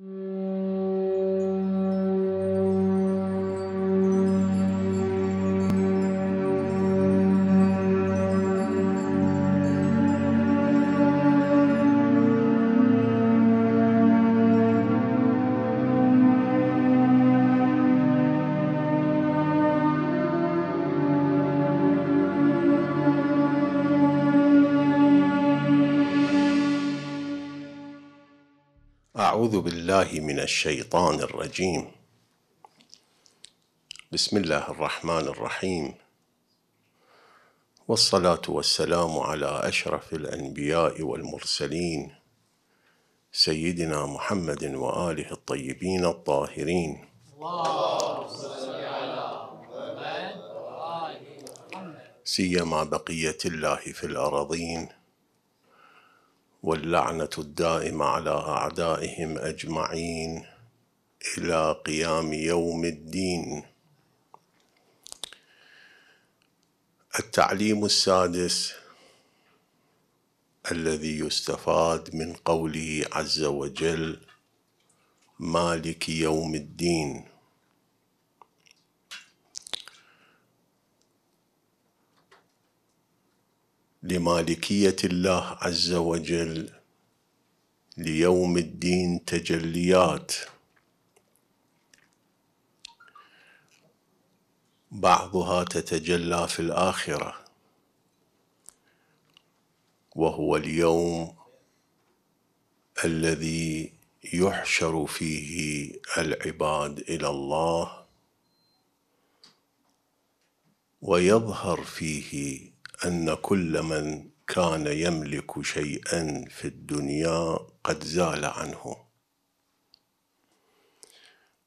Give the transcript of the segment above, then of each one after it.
Mm. بالله من الشيطان الرجيم بسم الله الرحمن الرحيم والصلاه والسلام على اشرف الانبياء والمرسلين سيدنا محمد واله الطيبين الطاهرين سيما بقيه الله في الارضين واللعنه الدائمه على اعدائهم اجمعين الى قيام يوم الدين التعليم السادس الذي يستفاد من قوله عز وجل مالك يوم الدين لمالكيه الله عز وجل ليوم الدين تجليات بعضها تتجلى في الاخره وهو اليوم الذي يحشر فيه العباد الى الله ويظهر فيه أن كل من كان يملك شيئا في الدنيا قد زال عنه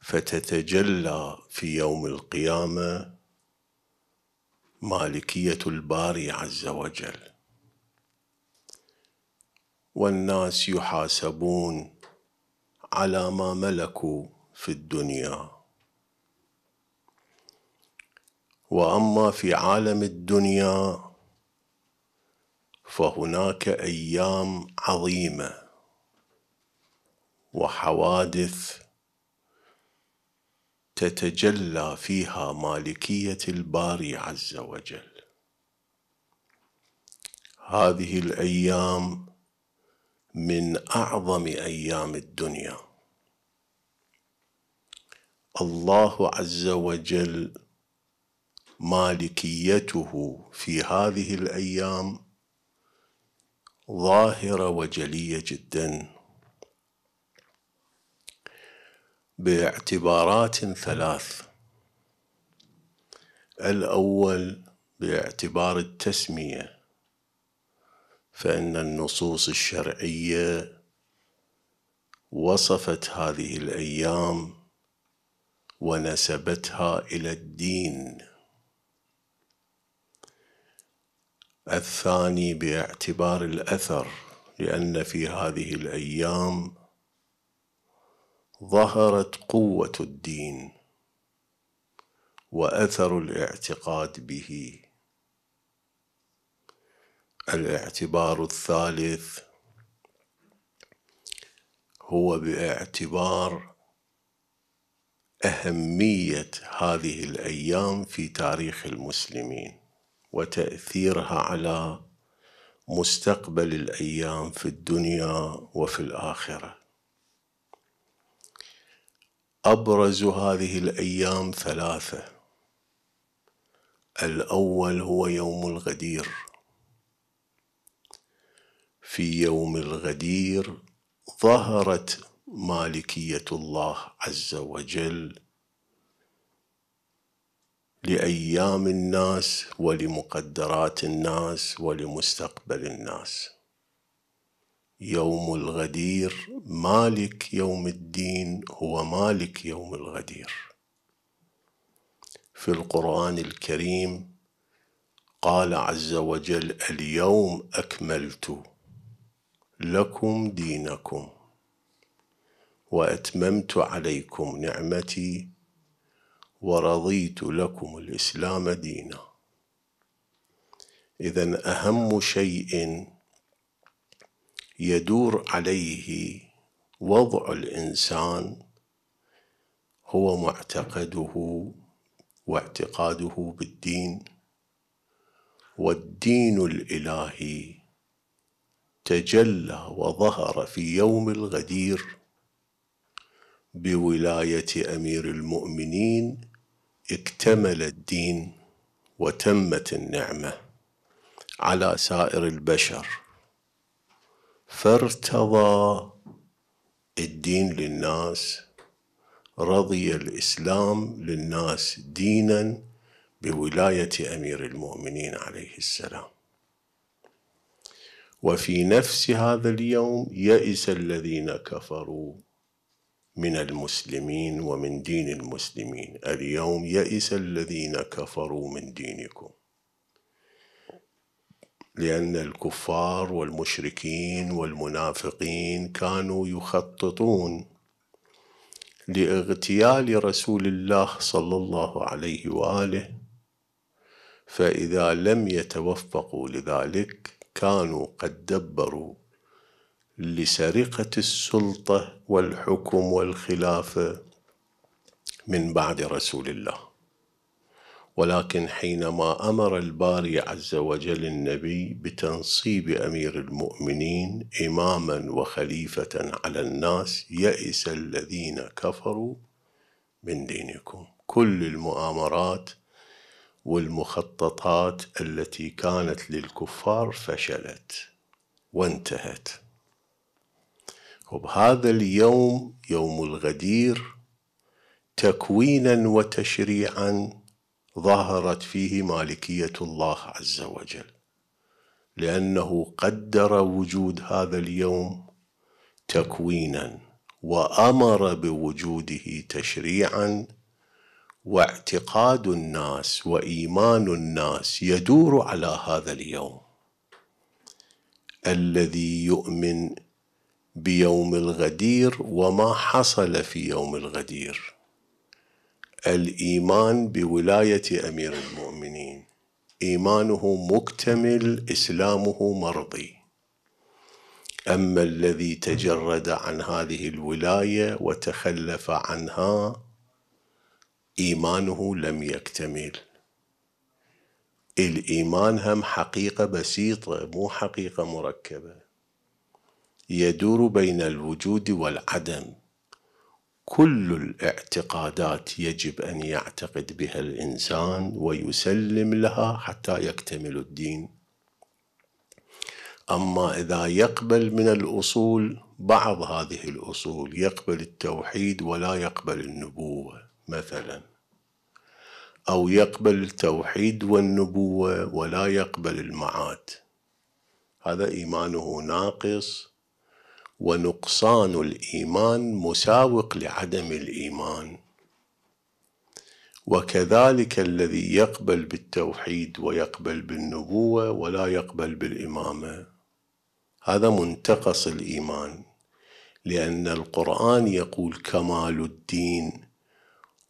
فتتجلى في يوم القيامة مالكية الباري عز وجل والناس يحاسبون على ما ملكوا في الدنيا وأما في عالم الدنيا فهناك ايام عظيمه وحوادث تتجلى فيها مالكيه الباري عز وجل هذه الايام من اعظم ايام الدنيا الله عز وجل مالكيته في هذه الايام ظاهرة وجلية جدا باعتبارات ثلاث الأول باعتبار التسمية فإن النصوص الشرعية وصفت هذه الأيام ونسبتها إلى الدين الثاني باعتبار الاثر لان في هذه الايام ظهرت قوه الدين واثر الاعتقاد به الاعتبار الثالث هو باعتبار اهميه هذه الايام في تاريخ المسلمين وتاثيرها على مستقبل الايام في الدنيا وفي الاخره ابرز هذه الايام ثلاثه الاول هو يوم الغدير في يوم الغدير ظهرت مالكيه الله عز وجل لايام الناس ولمقدرات الناس ولمستقبل الناس يوم الغدير مالك يوم الدين هو مالك يوم الغدير في القران الكريم قال عز وجل اليوم اكملت لكم دينكم واتممت عليكم نعمتي ورضيت لكم الإسلام دينا إذا أهم شيء يدور عليه وضع الإنسان هو معتقده واعتقاده بالدين والدين الإلهي تجلى وظهر في يوم الغدير بولاية أمير المؤمنين اكتمل الدين وتمت النعمه على سائر البشر فارتضى الدين للناس رضي الاسلام للناس دينا بولايه امير المؤمنين عليه السلام وفي نفس هذا اليوم يئس الذين كفروا من المسلمين ومن دين المسلمين اليوم يئس الذين كفروا من دينكم لأن الكفار والمشركين والمنافقين كانوا يخططون لاغتيال رسول الله صلى الله عليه واله فإذا لم يتوفقوا لذلك كانوا قد دبروا لسرقة السلطة والحكم والخلافة من بعد رسول الله ولكن حينما أمر الباري عز وجل النبي بتنصيب أمير المؤمنين إماما وخليفة على الناس يئس الذين كفروا من دينكم كل المؤامرات والمخططات التي كانت للكفار فشلت وانتهت وبهذا اليوم يوم الغدير تكوينا وتشريعا ظهرت فيه مالكيه الله عز وجل لانه قدر وجود هذا اليوم تكوينا وامر بوجوده تشريعا واعتقاد الناس وايمان الناس يدور على هذا اليوم الذي يؤمن بيوم الغدير وما حصل في يوم الغدير الايمان بولايه امير المؤمنين ايمانه مكتمل اسلامه مرضي اما الذي تجرد عن هذه الولايه وتخلف عنها ايمانه لم يكتمل الايمان هم حقيقه بسيطه مو حقيقه مركبه يدور بين الوجود والعدم كل الاعتقادات يجب ان يعتقد بها الانسان ويسلم لها حتى يكتمل الدين اما اذا يقبل من الاصول بعض هذه الاصول يقبل التوحيد ولا يقبل النبوه مثلا او يقبل التوحيد والنبوه ولا يقبل المعاد هذا ايمانه ناقص ونقصان الايمان مساوق لعدم الايمان وكذلك الذي يقبل بالتوحيد ويقبل بالنبوه ولا يقبل بالامامه هذا منتقص الايمان لان القران يقول كمال الدين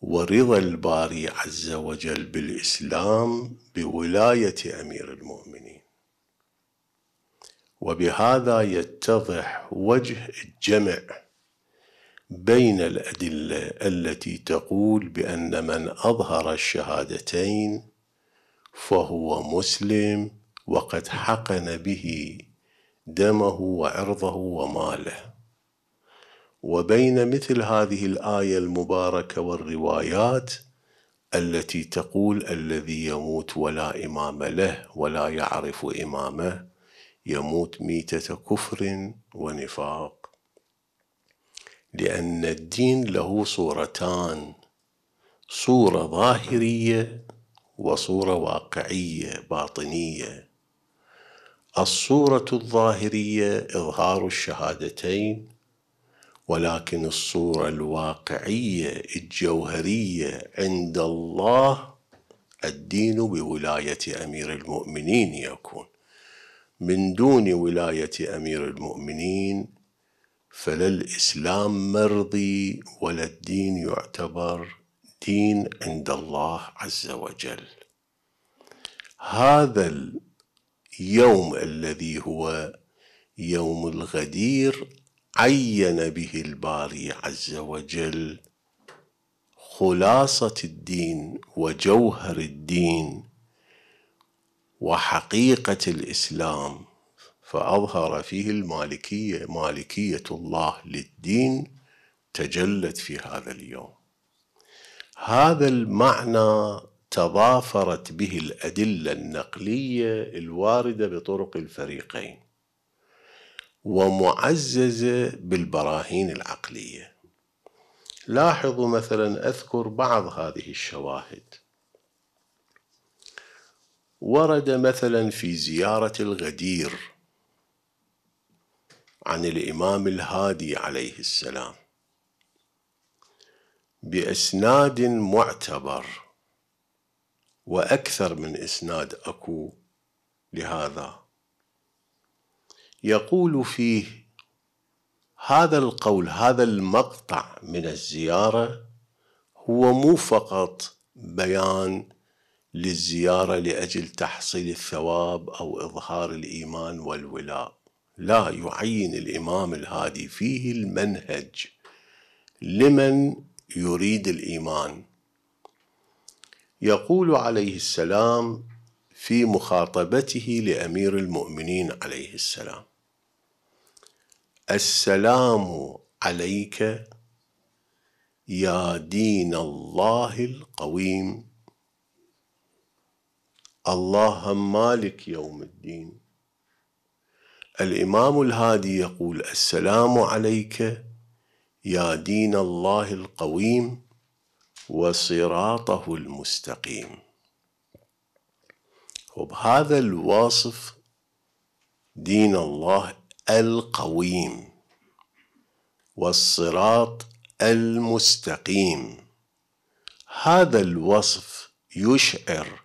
ورضا الباري عز وجل بالاسلام بولايه امير المؤمنين وبهذا يتضح وجه الجمع بين الأدلة التي تقول بأن من أظهر الشهادتين فهو مسلم وقد حقن به دمه وعرضه وماله وبين مثل هذه الآية المباركة والروايات التي تقول الذي يموت ولا إمام له ولا يعرف إمامه يموت ميتة كفر ونفاق لأن الدين له صورتان صورة ظاهرية وصورة واقعية باطنية الصورة الظاهرية إظهار الشهادتين ولكن الصورة الواقعية الجوهرية عند الله الدين بولاية أمير المؤمنين يكون من دون ولاية أمير المؤمنين فلا الإسلام مرضي ولا الدين يعتبر دين عند الله عز وجل هذا اليوم الذي هو يوم الغدير عين به الباري عز وجل خلاصة الدين وجوهر الدين وحقيقة الإسلام فأظهر فيه المالكية مالكية الله للدين تجلت في هذا اليوم هذا المعنى تضافرت به الأدلة النقلية الواردة بطرق الفريقين ومعززة بالبراهين العقلية لاحظوا مثلا أذكر بعض هذه الشواهد ورد مثلا في زيارة الغدير عن الإمام الهادي عليه السلام بإسناد معتبر وأكثر من إسناد أكو لهذا يقول فيه هذا القول هذا المقطع من الزيارة هو مو فقط بيان للزيارة لأجل تحصيل الثواب أو إظهار الإيمان والولاء لا يعين الإمام الهادي فيه المنهج لمن يريد الإيمان يقول عليه السلام في مخاطبته لأمير المؤمنين عليه السلام السلام عليك يا دين الله القويم الله مالك يوم الدين الامام الهادي يقول السلام عليك يا دين الله القويم وصراطه المستقيم وبهذا الواصف دين الله القويم والصراط المستقيم هذا الوصف يشعر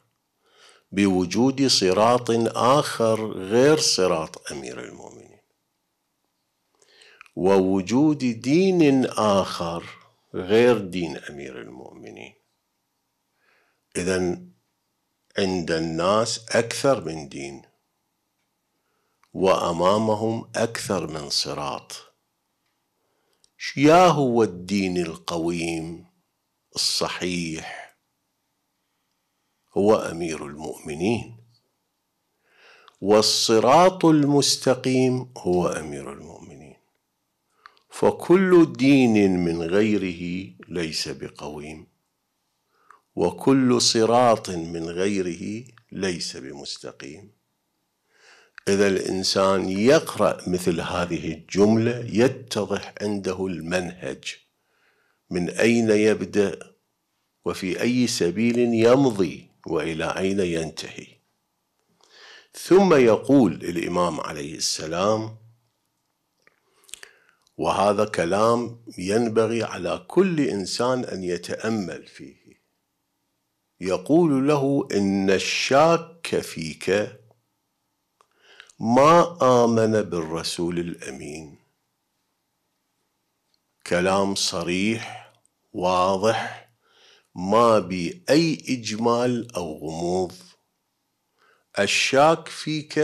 بوجود صراط آخر غير صراط أمير المؤمنين ووجود دين آخر غير دين أمير المؤمنين إذا عند الناس أكثر من دين وأمامهم أكثر من صراط يا هو الدين القويم الصحيح هو امير المؤمنين والصراط المستقيم هو امير المؤمنين فكل دين من غيره ليس بقويم وكل صراط من غيره ليس بمستقيم اذا الانسان يقرا مثل هذه الجمله يتضح عنده المنهج من اين يبدا وفي اي سبيل يمضي والى اين ينتهي ثم يقول الامام عليه السلام وهذا كلام ينبغي على كل انسان ان يتامل فيه يقول له ان الشاك فيك ما امن بالرسول الامين كلام صريح واضح ما بي أي إجمال أو غموض الشاك فيك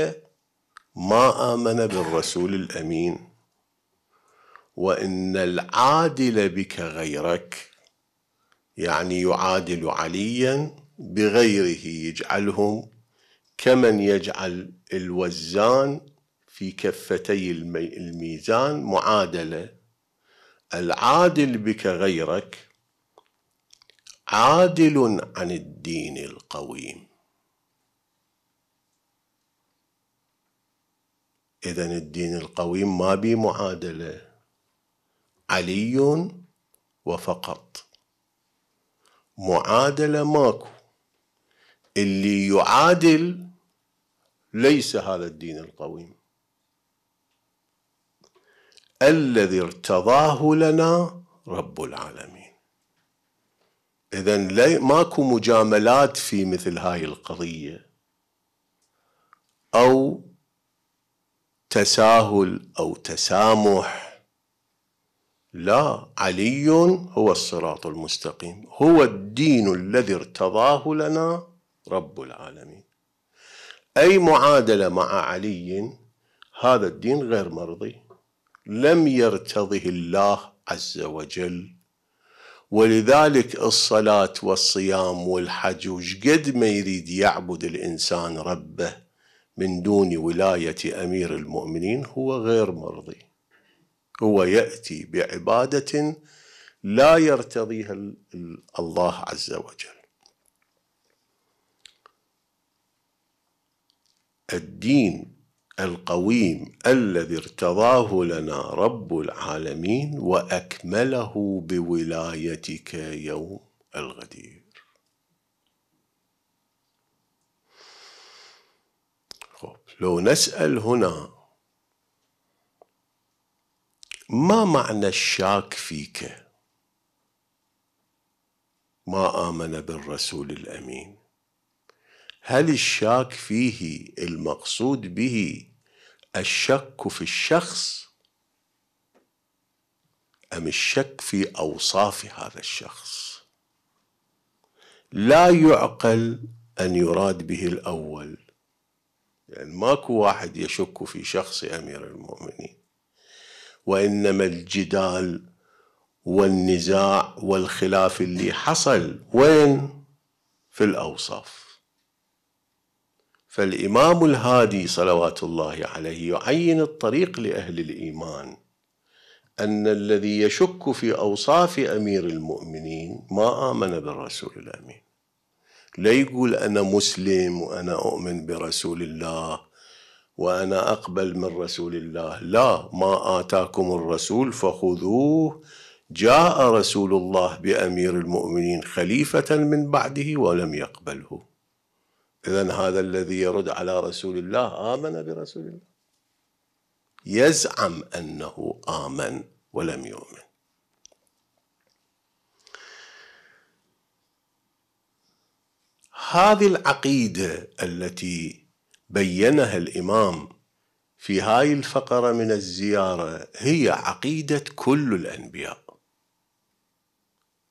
ما آمن بالرسول الأمين وإن العادل بك غيرك يعني يعادل عليا بغيره يجعلهم كمن يجعل الوزان في كفتي الميزان معادله العادل بك غيرك عادل عن الدين القويم اذا الدين القويم ما بي معادله علي وفقط معادله ماكو اللي يعادل ليس هذا الدين القويم الذي ارتضاه لنا رب العالمين اذا ماكو مجاملات في مثل هاي القضيه او تساهل او تسامح لا علي هو الصراط المستقيم هو الدين الذي ارتضاه لنا رب العالمين اي معادله مع علي هذا الدين غير مرضي لم يرتضه الله عز وجل ولذلك الصلاة والصيام والحج وشقد ما يريد يعبد الإنسان ربه من دون ولاية أمير المؤمنين هو غير مرضي هو يأتي بعبادة لا يرتضيها الله عز وجل الدين القويم الذي ارتضاه لنا رب العالمين واكمله بولايتك يوم الغدير لو نسال هنا ما معنى الشاك فيك ما امن بالرسول الامين هل الشاك فيه المقصود به الشك في الشخص ام الشك في اوصاف هذا الشخص لا يعقل ان يراد به الاول يعني ماكو واحد يشك في شخص امير المؤمنين وانما الجدال والنزاع والخلاف اللي حصل وين في الاوصاف فالامام الهادي صلوات الله عليه يعين الطريق لاهل الايمان ان الذي يشك في اوصاف امير المؤمنين ما امن بالرسول الامين لا يقول انا مسلم وانا اؤمن برسول الله وانا اقبل من رسول الله لا ما اتاكم الرسول فخذوه جاء رسول الله بامير المؤمنين خليفه من بعده ولم يقبله إذا هذا الذي يرد على رسول الله آمن برسول الله يزعم أنه آمن ولم يؤمن هذه العقيدة التي بينها الإمام في هاي الفقرة من الزيارة هي عقيدة كل الأنبياء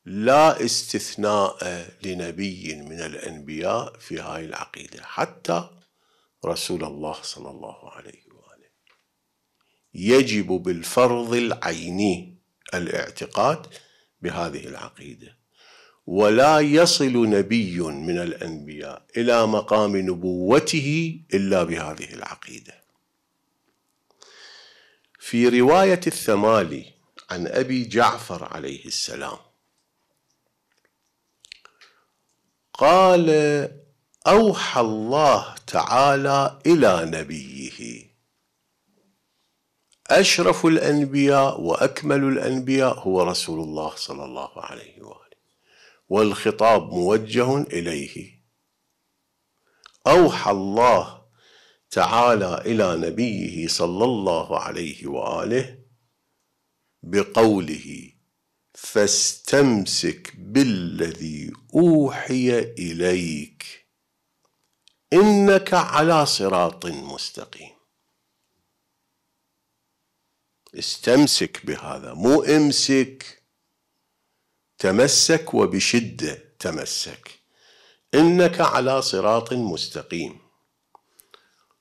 لا استثناء لنبي من الأنبياء في هاي العقيدة حتى رسول الله صلى الله عليه وآله يجب بالفرض العيني الاعتقاد بهذه العقيدة ولا يصل نبي من الأنبياء إلى مقام نبوته إلا بهذه العقيدة في رواية الثمالي عن أبي جعفر عليه السلام قال اوحى الله تعالى الى نبيه اشرف الانبياء واكمل الانبياء هو رسول الله صلى الله عليه واله والخطاب موجه اليه اوحى الله تعالى الى نبيه صلى الله عليه واله بقوله فاستمسك بالذي اوحي اليك انك على صراط مستقيم استمسك بهذا مو امسك تمسك وبشده تمسك انك على صراط مستقيم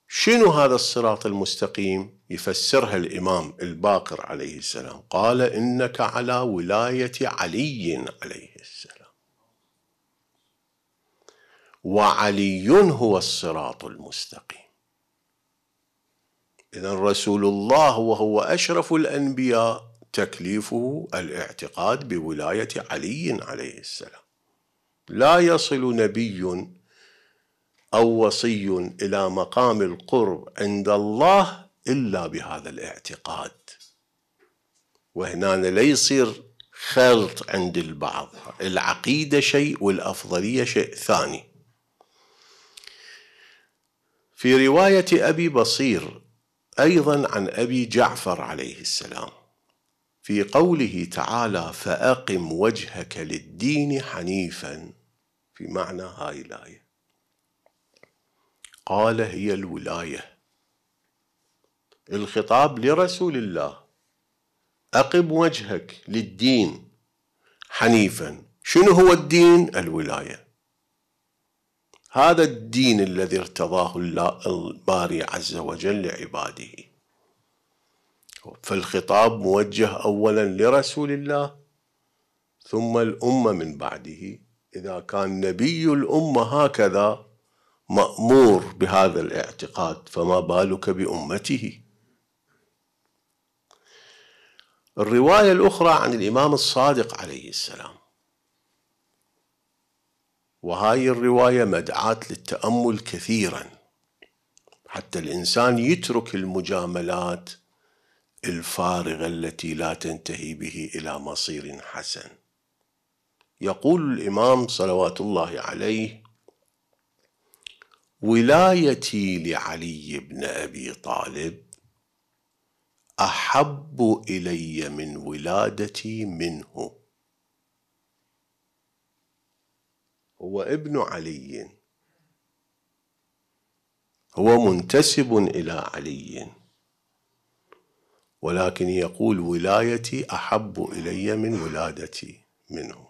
شنو هذا الصراط المستقيم يفسرها الإمام الباقر عليه السلام قال إنك على ولاية علي عليه السلام وعلي هو الصراط المستقيم إذا رسول الله وهو أشرف الأنبياء تكليفه الاعتقاد بولاية علي عليه السلام لا يصل نبي أو وصي إلى مقام القرب عند الله إلا بهذا الاعتقاد وهنا لا يصير خلط عند البعض العقيدة شيء والأفضلية شيء ثاني في رواية أبي بصير أيضا عن أبي جعفر عليه السلام في قوله تعالى فأقم وجهك للدين حنيفا في معنى هاي الآية قال هي الولايه الخطاب لرسول الله أقم وجهك للدين حنيفا شنو هو الدين؟ الولاية هذا الدين الذي ارتضاه الباري عز وجل لعباده فالخطاب موجه أولا لرسول الله ثم الأمة من بعده إذا كان نبي الأمة هكذا مأمور بهذا الاعتقاد فما بالك بأمته الرواية الأخرى عن الإمام الصادق عليه السلام وهاي الرواية مدعاة للتأمل كثيرا حتى الإنسان يترك المجاملات الفارغة التي لا تنتهي به إلى مصير حسن يقول الإمام صلوات الله عليه ولايتي لعلي بن أبي طالب احب الي من ولادتي منه هو ابن علي هو منتسب الى علي ولكن يقول ولايتي احب الي من ولادتي منه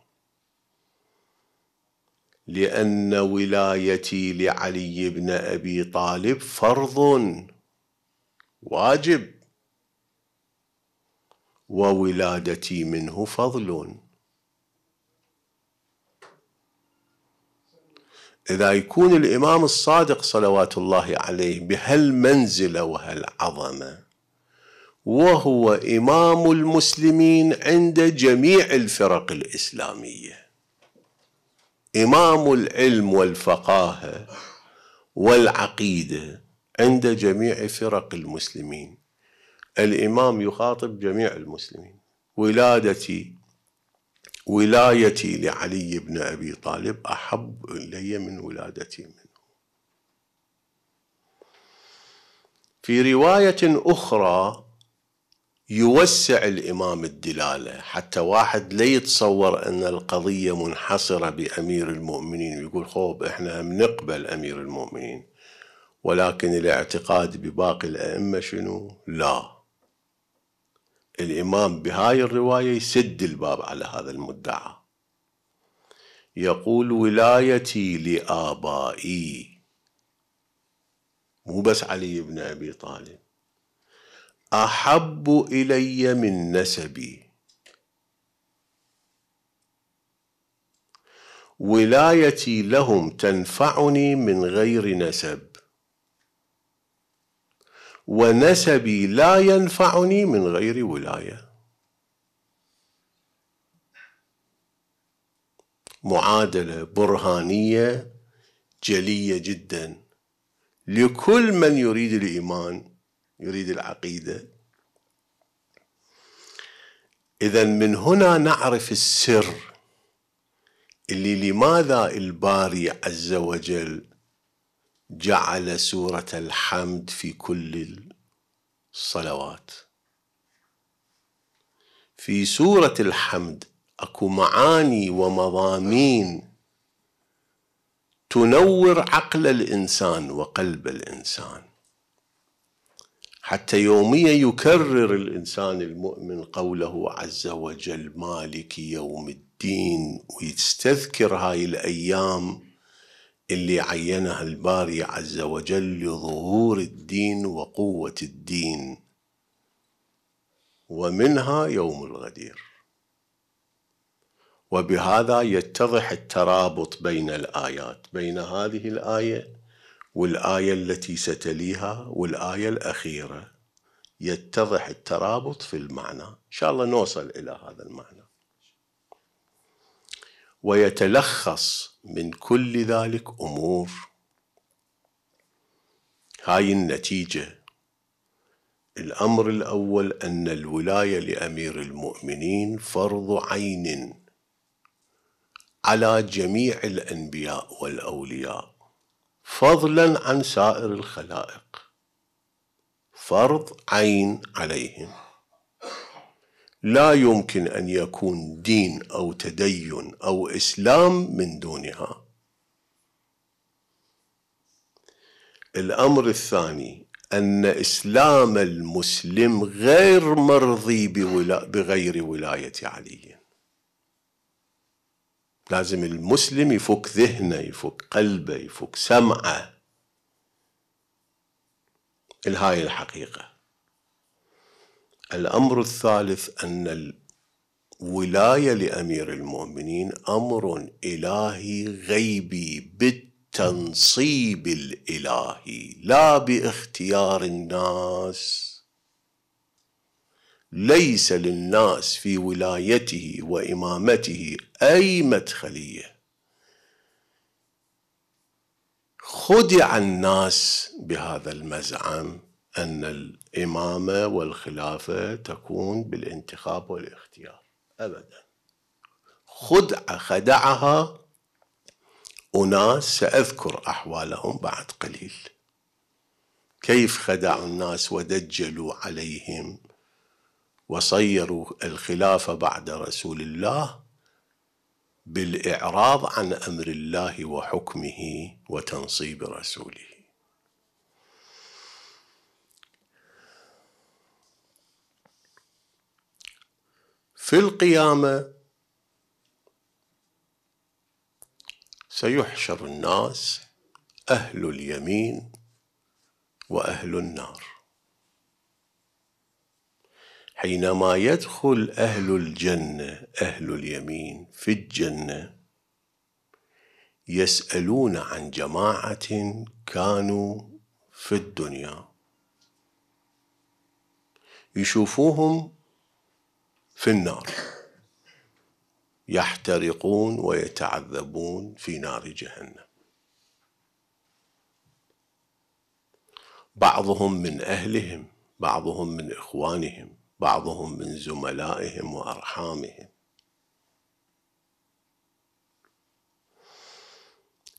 لان ولايتي لعلي بن ابي طالب فرض واجب وولادتي منه فضل إذا يكون الإمام الصادق صلوات الله عليه بهالمنزلة وهالعظمة وهو إمام المسلمين عند جميع الفرق الإسلامية إمام العلم والفقاهة والعقيدة عند جميع فرق المسلمين الإمام يخاطب جميع المسلمين ولادتي ولايتي لعلي بن أبي طالب أحب إلي من ولادتي منه في رواية أخرى يوسع الإمام الدلالة حتى واحد لا يتصور أن القضية منحصرة بأمير المؤمنين ويقول خوب إحنا نقبل أمير المؤمنين ولكن الاعتقاد بباقي الأئمة شنو؟ لا الإمام بهاي الرواية يسد الباب على هذا المدعى يقول ولايتي لآبائي مو بس علي بن أبي طالب أحب إلي من نسبي ولايتي لهم تنفعني من غير نسب ونسبي لا ينفعني من غير ولاية معادلة برهانية جلية جدا لكل من يريد الإيمان يريد العقيدة إذا من هنا نعرف السر اللي لماذا الباري عز وجل جعل سورة الحمد في كل الصلوات في سورة الحمد اكو معاني ومضامين تنور عقل الانسان وقلب الانسان حتى يوميا يكرر الانسان المؤمن قوله عز وجل مالك يوم الدين ويستذكر هاي الايام اللي عينها الباري عز وجل لظهور الدين وقوة الدين ومنها يوم الغدير وبهذا يتضح الترابط بين الآيات بين هذه الآية والآية التي ستليها والآية الأخيرة يتضح الترابط في المعنى إن شاء الله نوصل إلى هذا المعنى ويتلخص من كل ذلك أمور هاي النتيجة الأمر الأول أن الولاية لأمير المؤمنين فرض عين على جميع الأنبياء والأولياء فضلا عن سائر الخلائق فرض عين عليهم لا يمكن ان يكون دين او تدين او اسلام من دونها الامر الثاني ان اسلام المسلم غير مرضي بغير ولايه علي لازم المسلم يفك ذهنه يفك قلبه يفك سمعه الهاي الحقيقه الأمر الثالث أن الولاية لأمير المؤمنين أمر إلهي غيبي بالتنصيب الإلهي لا باختيار الناس ليس للناس في ولايته وإمامته أي مدخلية خدع الناس بهذا المزعم أن الإمامة والخلافة تكون بالانتخاب والاختيار أبدا خدع خدعها أناس سأذكر أحوالهم بعد قليل كيف خدعوا الناس ودجلوا عليهم وصيروا الخلافة بعد رسول الله بالإعراض عن أمر الله وحكمه وتنصيب رسوله في القيامة سيحشر الناس أهل اليمين وأهل النار حينما يدخل أهل الجنة أهل اليمين في الجنة يسألون عن جماعة كانوا في الدنيا يشوفوهم في النار يحترقون ويتعذبون في نار جهنم بعضهم من اهلهم بعضهم من اخوانهم بعضهم من زملائهم وارحامهم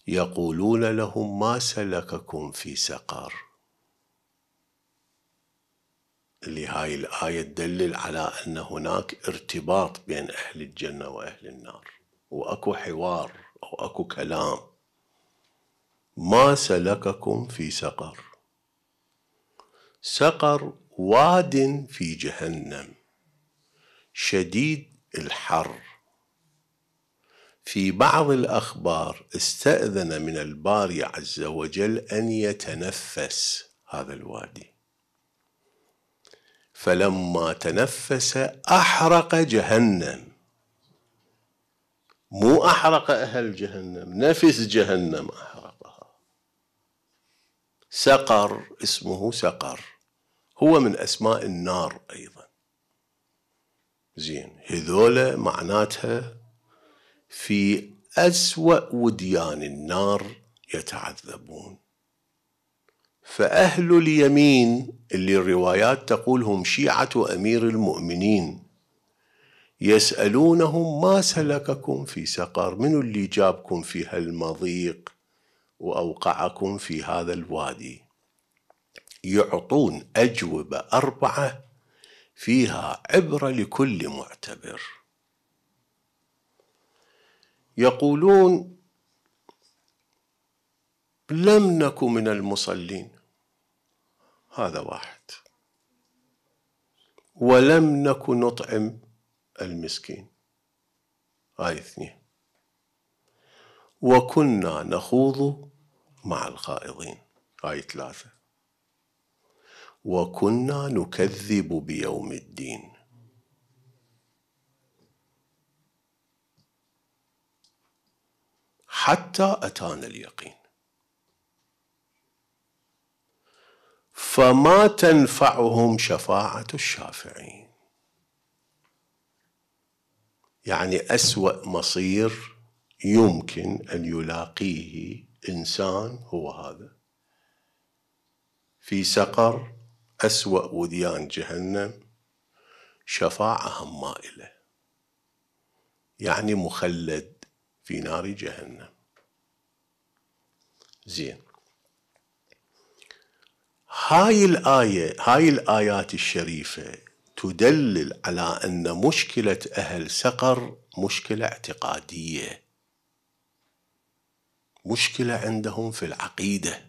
يقولون لهم ما سلككم في سقر لهاي الآية تدلل على أن هناك ارتباط بين أهل الجنة وأهل النار وأكو حوار أو أكو كلام ما سلككم في سقر سقر واد في جهنم شديد الحر في بعض الأخبار استأذن من الباري عز وجل أن يتنفس هذا الوادي فلما تنفس أحرق جهنم مو أحرق أهل جهنم نفس جهنم أحرقها سقر اسمه سقر هو من أسماء النار أيضا زين هذولا معناتها في أسوأ وديان النار يتعذبون فأهل اليمين اللي الروايات تقولهم شيعة أمير المؤمنين يسألونهم ما سلككم في سقر من اللي جابكم في هالمضيق وأوقعكم في هذا الوادي يعطون أجوبة أربعة فيها عبرة لكل معتبر يقولون لم نك من المصلين هذا واحد ولم نك نطعم المسكين هاي اثنين وكنا نخوض مع الخائضين هاي ثلاثة وكنا نكذب بيوم الدين حتى أتانا اليقين فما تنفعهم شفاعة الشافعين يعني أسوأ مصير يمكن أن يلاقيه إنسان هو هذا في سقر أسوأ وديان جهنم شفاعة مائلة يعني مخلد في نار جهنم زين هاي الآية هاي الآيات الشريفة تدلل على أن مشكلة أهل سقر مشكلة اعتقادية مشكلة عندهم في العقيدة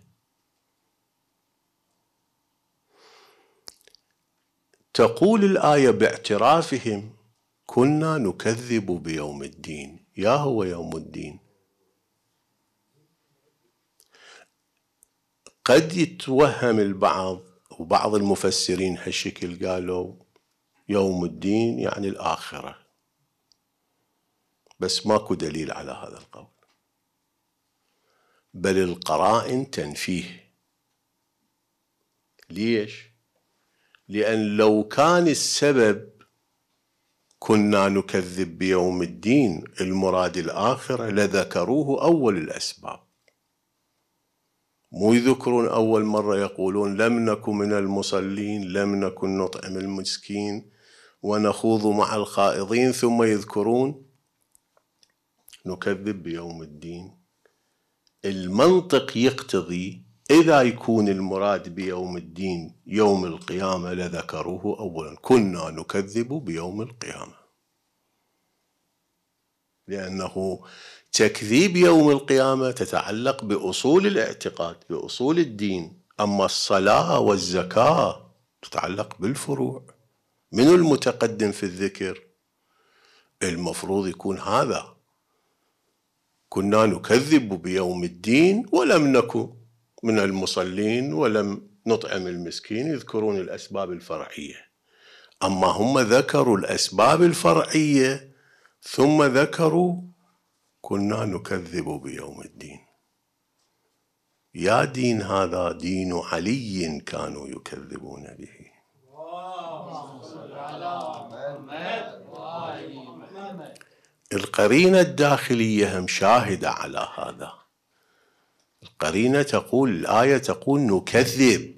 تقول الآية باعترافهم كنا نكذب بيوم الدين يا هو يوم الدين قد يتوهم البعض وبعض المفسرين هالشكل قالوا يوم الدين يعني الآخرة بس ماكو دليل على هذا القول بل القرائن تنفيه ليش؟ لأن لو كان السبب كنا نكذب بيوم الدين المراد الآخرة لذكروه أول الأسباب مو يذكرون أول مرة يقولون لم نك من المصلين لم نكن نطعم المسكين ونخوض مع الخائضين ثم يذكرون نكذب بيوم الدين المنطق يقتضي إذا يكون المراد بيوم الدين يوم القيامة لذكروه أولا كنا نكذب بيوم القيامة لأنه تكذيب يوم القيامة تتعلق بأصول الاعتقاد بأصول الدين أما الصلاة والزكاة تتعلق بالفروع من المتقدم في الذكر المفروض يكون هذا كنا نكذب بيوم الدين ولم نكن من المصلين ولم نطعم المسكين يذكرون الأسباب الفرعية أما هم ذكروا الأسباب الفرعية ثم ذكروا كنا نكذب بيوم الدين يا دين هذا دين علي كانوا يكذبون به القرينة الداخلية هم شاهدة على هذا القرينة تقول الآية تقول نكذب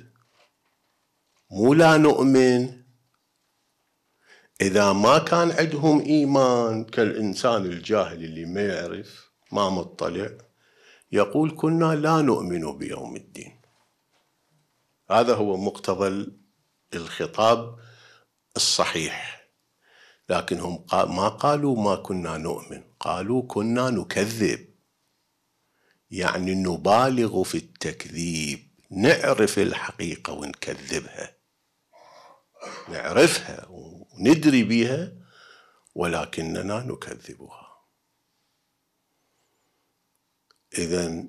مو لا نؤمن إذا ما كان عندهم إيمان كالإنسان الجاهل اللي ما يعرف ما مطلع يقول كنا لا نؤمن بيوم الدين هذا هو مقتضى الخطاب الصحيح لكنهم ما قالوا ما كنا نؤمن قالوا كنا نكذب يعني نبالغ في التكذيب نعرف الحقيقة ونكذبها نعرفها ندري بها ولكننا نكذبها اذا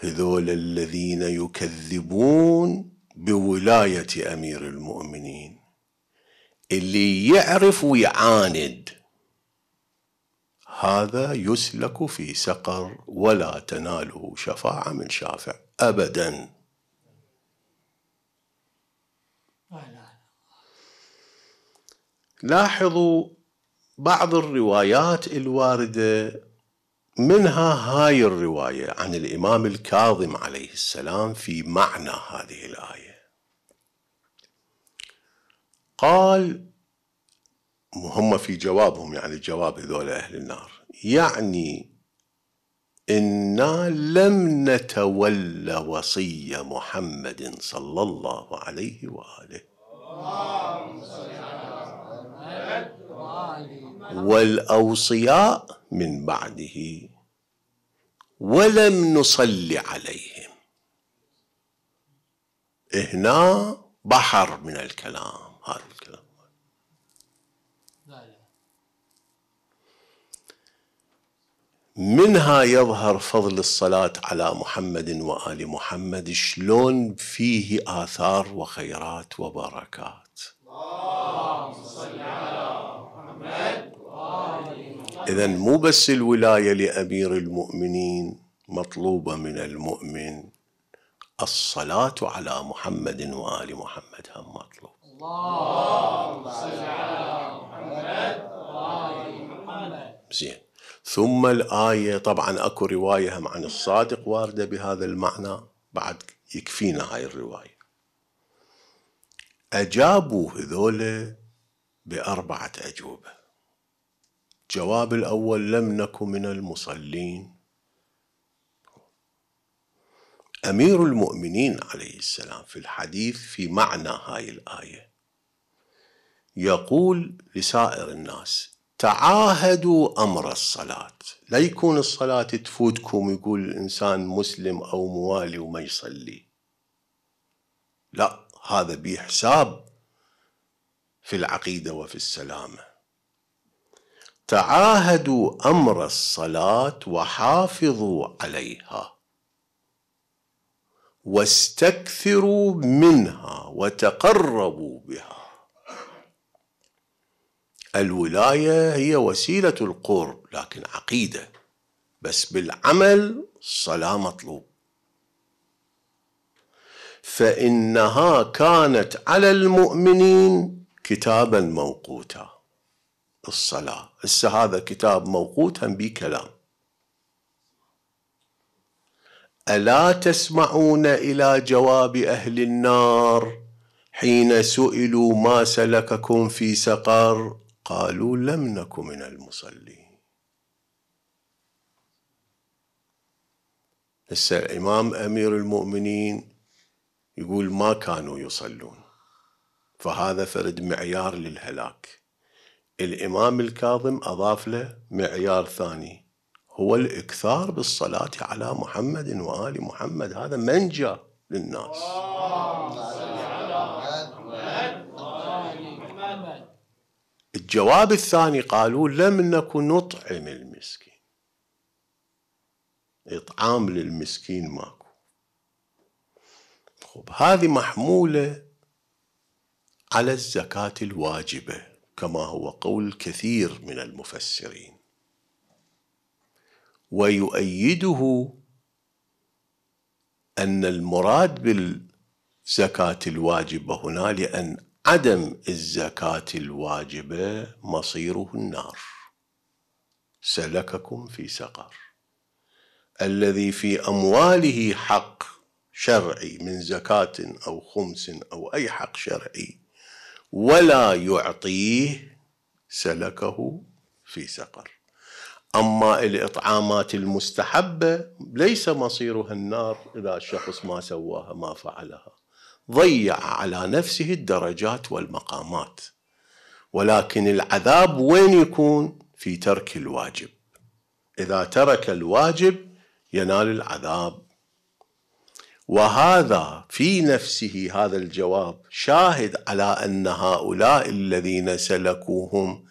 هذول الذين يكذبون بولايه امير المؤمنين اللي يعرف ويعاند هذا يسلك في سقر ولا تناله شفاعه من شافع ابدا لاحظوا بعض الروايات الوارده منها هاي الروايه عن الامام الكاظم عليه السلام في معنى هذه الايه قال هم في جوابهم يعني جواب هذول اهل النار يعني انا لم نتولى وصي محمد صلى الله عليه واله اللهم صل على والأوصياء من بعده ولم نصلي عليهم هنا بحر من الكلام هذا الكلام منها يظهر فضل الصلاة على محمد وآل محمد شلون فيه آثار وخيرات وبركات إذا مو بس الولاية لأمير المؤمنين مطلوبة من المؤمن الصلاة على محمد وآل محمد هم مطلوب اللهم صل على محمد وآل محمد زين ثم الآية طبعا أكو رواية هم عن الصادق واردة بهذا المعنى بعد يكفينا هاي الرواية أجابوا هذول بأربعة أجوبة الجواب الأول لم نك من المصلين أمير المؤمنين عليه السلام في الحديث في معنى هاي الآية يقول لسائر الناس تعاهدوا أمر الصلاة لا يكون الصلاة تفوتكم يقول الإنسان مسلم أو موالي وما يصلي لا هذا بحساب في العقيدة وفي السلامة تعاهدوا امر الصلاه وحافظوا عليها واستكثروا منها وتقربوا بها الولايه هي وسيله القرب لكن عقيده بس بالعمل الصلاه مطلوب فانها كانت على المؤمنين كتابا موقوتا الصلاة هسه هذا كتاب موقوت هم كلام ألا تسمعون إلى جواب أهل النار حين سئلوا ما سلككم في سقر قالوا لم نك من المصلين هسه الإمام أمير المؤمنين يقول ما كانوا يصلون فهذا فرد معيار للهلاك الإمام الكاظم أضاف له معيار ثاني هو الإكثار بالصلاة على محمد وآل محمد هذا منجى للناس الجواب الثاني قالوا لم نكن نطعم المسكين إطعام للمسكين ماكو خب طيب، هذه محمولة على الزكاة الواجبة كما هو قول كثير من المفسرين ويؤيده ان المراد بالزكاه الواجبه هنا لان عدم الزكاه الواجبه مصيره النار سلككم في سقر الذي في امواله حق شرعي من زكاه او خمس او اي حق شرعي ولا يعطيه سلكه في سقر أما الإطعامات المستحبة ليس مصيرها النار إذا الشخص ما سواها ما فعلها ضيع على نفسه الدرجات والمقامات ولكن العذاب وين يكون في ترك الواجب إذا ترك الواجب ينال العذاب وهذا في نفسه هذا الجواب شاهد على ان هؤلاء الذين سلكوهم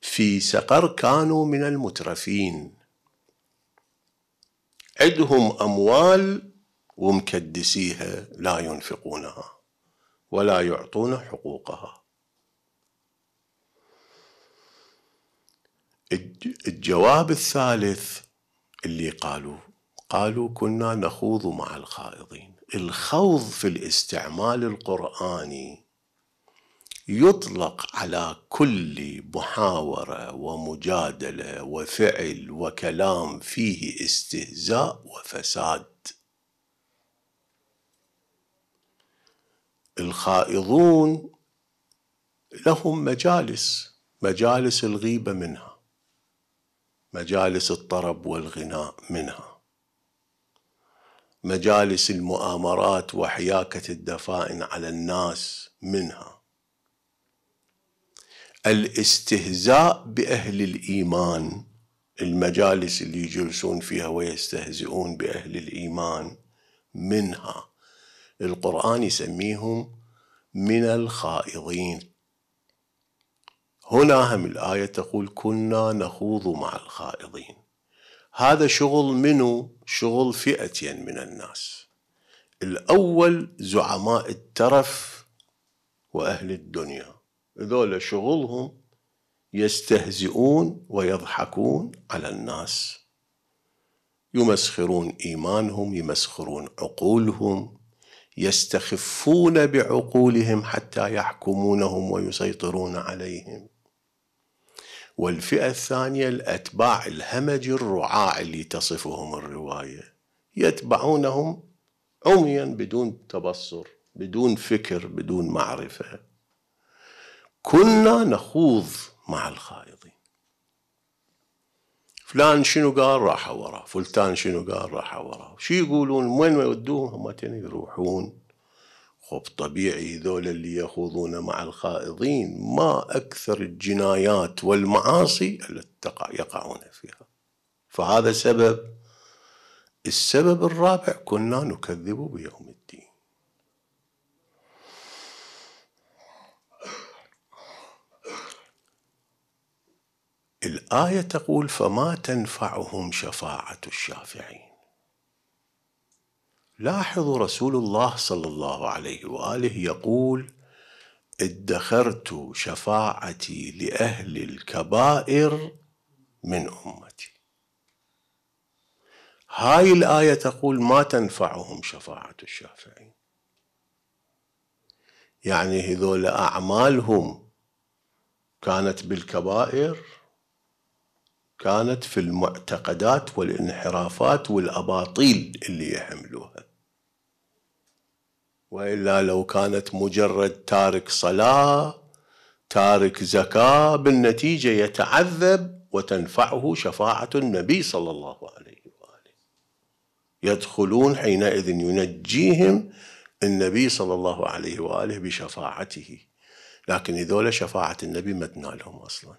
في سقر كانوا من المترفين عدهم اموال ومكدسيها لا ينفقونها ولا يعطون حقوقها الجواب الثالث اللي قالوه قالوا كنا نخوض مع الخائضين الخوض في الاستعمال القراني يطلق على كل محاوره ومجادله وفعل وكلام فيه استهزاء وفساد الخائضون لهم مجالس مجالس الغيبه منها مجالس الطرب والغناء منها مجالس المؤامرات وحياكة الدفائن على الناس منها الاستهزاء بأهل الإيمان المجالس اللي يجلسون فيها ويستهزئون بأهل الإيمان منها القرآن يسميهم من الخائضين هنا هم الآية تقول كنا نخوض مع الخائضين هذا شغل منه شغل فئتين من الناس الأول زعماء الترف وأهل الدنيا ذولا شغلهم يستهزئون ويضحكون على الناس يمسخرون إيمانهم يمسخرون عقولهم يستخفون بعقولهم حتى يحكمونهم ويسيطرون عليهم والفئة الثانية الأتباع الهمج الرعاع اللي تصفهم الرواية يتبعونهم عميا بدون تبصر بدون فكر بدون معرفة كنا نخوض مع الخائضين فلان شنو قال راح وراه فلتان شنو قال راح وراه شو يقولون وين ما يودوهم هم يروحون خب طبيعي ذول اللي يخوضون مع الخائضين ما أكثر الجنايات والمعاصي التي يقعون فيها فهذا سبب السبب الرابع كنا نكذب بيوم الدين الآية تقول فما تنفعهم شفاعة الشافعين لاحظوا رسول الله صلى الله عليه واله يقول ادخرت شفاعتي لاهل الكبائر من امتي هاي الايه تقول ما تنفعهم شفاعه الشافعين يعني هذول اعمالهم كانت بالكبائر كانت في المعتقدات والانحرافات والاباطيل اللي يحملوها والا لو كانت مجرد تارك صلاه تارك زكاه بالنتيجه يتعذب وتنفعه شفاعه النبي صلى الله عليه واله يدخلون حينئذ ينجيهم النبي صلى الله عليه واله بشفاعته لكن هذول شفاعه النبي ما تنالهم اصلا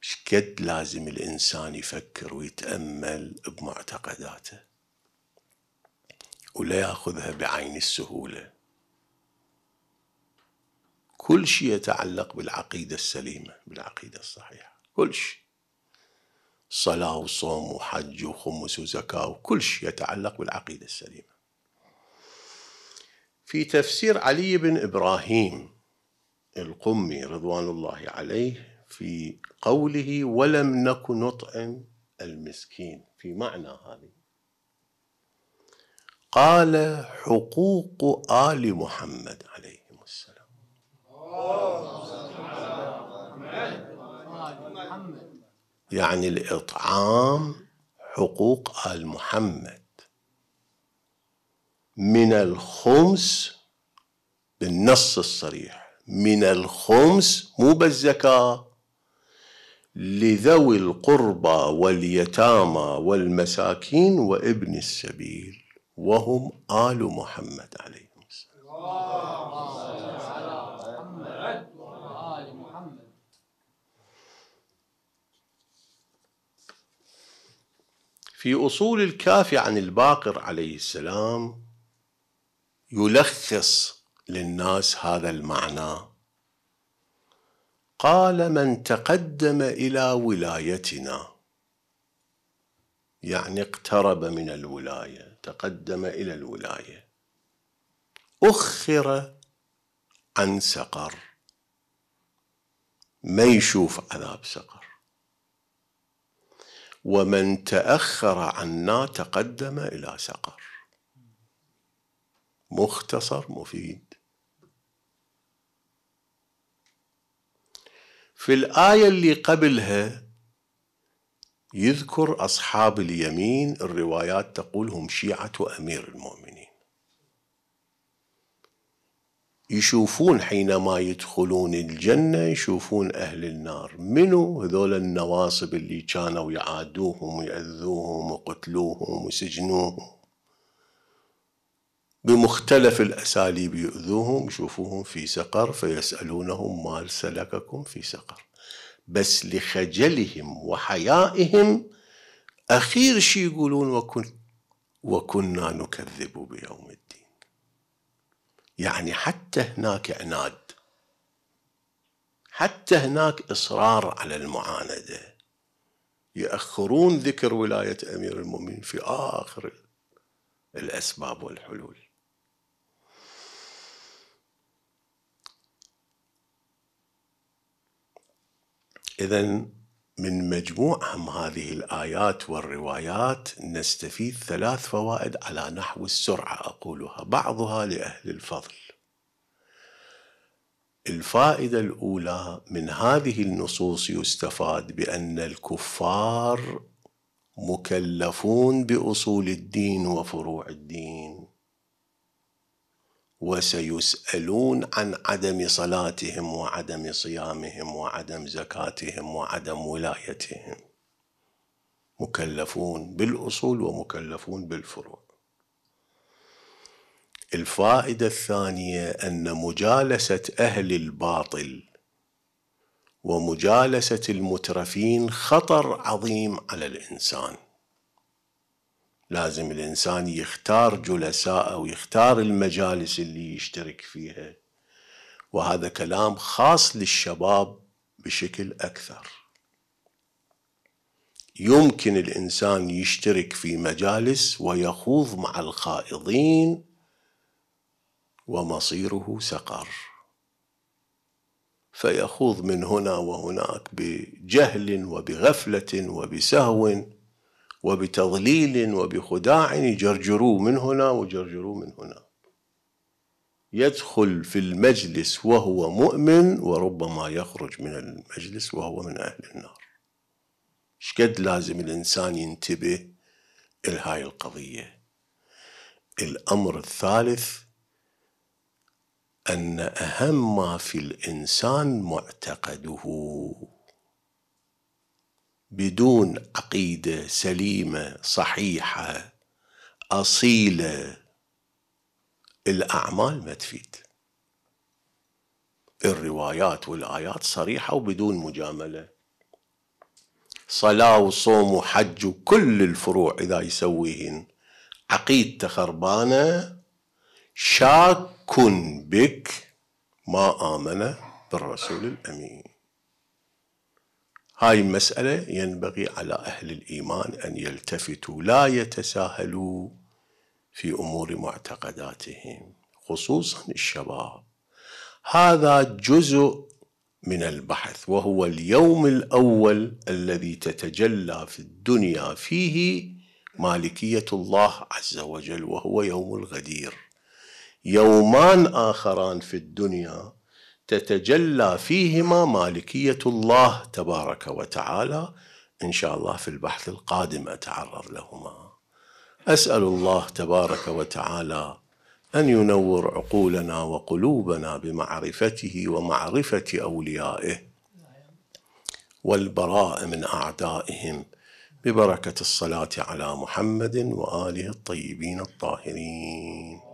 شكد لازم الانسان يفكر ويتامل بمعتقداته ولا ياخذها بعين السهوله كل شيء يتعلق بالعقيده السليمه بالعقيده الصحيحه كل شيء صلاه وصوم وحج وخمس وزكاه وكل شيء يتعلق بالعقيده السليمه في تفسير علي بن ابراهيم القمي رضوان الله عليه في قوله ولم نكن نطعم المسكين في معنى هذه قال حقوق آل محمد عليهم السلام يعني الإطعام حقوق آل محمد من الخمس بالنص الصريح من الخمس مو بالزكاه لذوي القربى واليتامى والمساكين وابن السبيل وهم آل محمد عليهم السلام في أصول الكافي عن الباقر عليه السلام يلخص للناس هذا المعنى قال من تقدم إلى ولايتنا يعني اقترب من الولايه تقدم إلى الولاية أخر عن سقر ما يشوف عذاب سقر ومن تأخر عنا تقدم إلى سقر مختصر مفيد في الآية اللي قبلها يذكر أصحاب اليمين الروايات تقول هم شيعة أمير المؤمنين يشوفون حينما يدخلون الجنة يشوفون أهل النار منو هذول النواصب اللي كانوا يعادوهم ويأذوهم وقتلوهم وسجنوهم بمختلف الأساليب يؤذوهم يشوفوهم في سقر فيسألونهم ما سلككم في سقر بس لخجلهم وحيائهم أخير شيء يقولون وكن وكنا نكذب بيوم الدين يعني حتى هناك عناد حتى هناك إصرار على المعاندة يأخرون ذكر ولاية أمير المؤمنين في آخر الأسباب والحلول إذا من مجموع هذه الآيات والروايات نستفيد ثلاث فوائد على نحو السرعة أقولها بعضها لأهل الفضل الفائدة الأولى من هذه النصوص يستفاد بأن الكفار مكلفون بأصول الدين وفروع الدين وسيسالون عن عدم صلاتهم وعدم صيامهم وعدم زكاتهم وعدم ولايتهم مكلفون بالاصول ومكلفون بالفروع الفائده الثانيه ان مجالسه اهل الباطل ومجالسه المترفين خطر عظيم على الانسان لازم الإنسان يختار جلساءه ويختار المجالس اللي يشترك فيها وهذا كلام خاص للشباب بشكل أكثر يمكن الإنسان يشترك في مجالس ويخوض مع الخائضين ومصيره سقر فيخوض من هنا وهناك بجهل وبغفلة وبسهو وبتضليل وبخداع يجرجروه من هنا ويجرجروه من هنا يدخل في المجلس وهو مؤمن وربما يخرج من المجلس وهو من أهل النار شقد لازم الإنسان ينتبه لهاي القضية الأمر الثالث أن أهم ما في الإنسان معتقده بدون عقيده سليمه صحيحه اصيله الاعمال ما تفيد الروايات والايات صريحه وبدون مجامله صلاه وصوم وحج وكل الفروع اذا يسويهن عقيدته خربانه شاك بك ما امن بالرسول الامين هاي المسألة ينبغي على أهل الإيمان أن يلتفتوا لا يتساهلوا في أمور معتقداتهم خصوصا الشباب هذا جزء من البحث وهو اليوم الأول الذي تتجلى في الدنيا فيه مالكية الله عز وجل وهو يوم الغدير يومان آخران في الدنيا تتجلى فيهما مالكيه الله تبارك وتعالى ان شاء الله في البحث القادم اتعرض لهما اسال الله تبارك وتعالى ان ينور عقولنا وقلوبنا بمعرفته ومعرفه اوليائه والبراء من اعدائهم ببركه الصلاه على محمد واله الطيبين الطاهرين